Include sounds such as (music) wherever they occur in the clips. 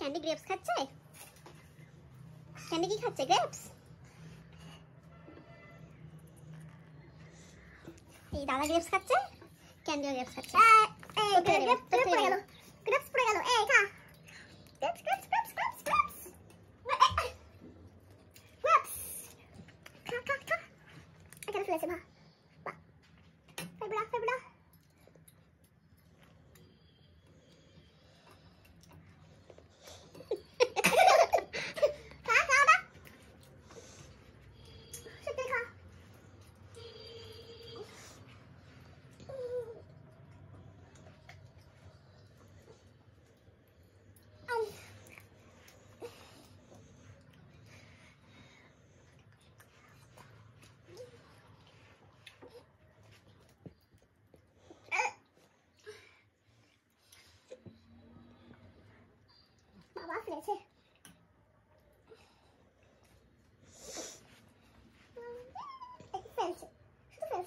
Candy grapes খাচ্ছে candy কি খাচ্ছে গ্রেপস এই দাদা গ্রেপস খাচ্ছে ক্যান্ডি গ্রেপস খাচ্ছে গ্রেপস পড়ে গেল গ্রেপস পড়ে গেল এই খা grapes grapes grapes grapes grapes grapes খা খা খা এটা ফেলেছে মা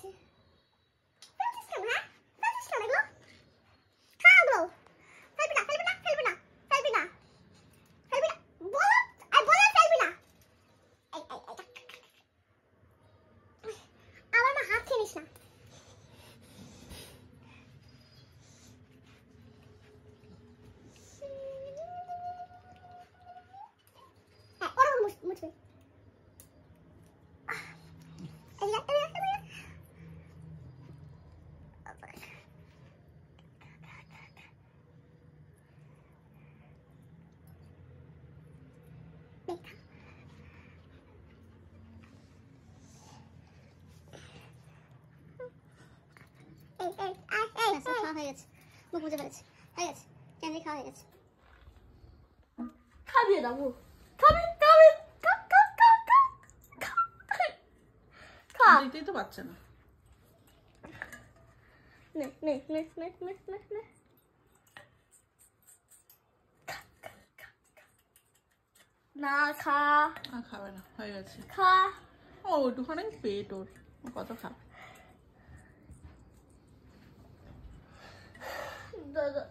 Francisco, হ্যাঁ Francisco, দেখো খাবো ফেলবি না ফেলবি না ফেলবি না ফেলবি না ফেলবি না বলো আর বলো ফেলবি না আমার মা হাত খেয়ে নিস না হ্যাঁ, মুছবে ベタ Ey, ey, ey, ey, ey. Fahr jetzt. Mach bitte jetzt. Fahr jetzt. Gerne, fahr jetzt. Komm hier, da wo. Komm hin, komm hin. Komm, komm, komm, komm. Komm. Komm. Du, du, du, du, du, du, du, du, du, du, du, du, du, না খা না খাবে না হয়ে গেছে খা ও ওটুখানি পেট ওর কত খাবে দাদা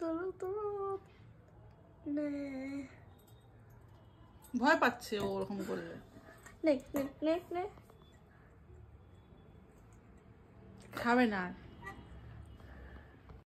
Look, (laughs) look, ভয় পাচ্ছে ও ওরকম করলে খাবে না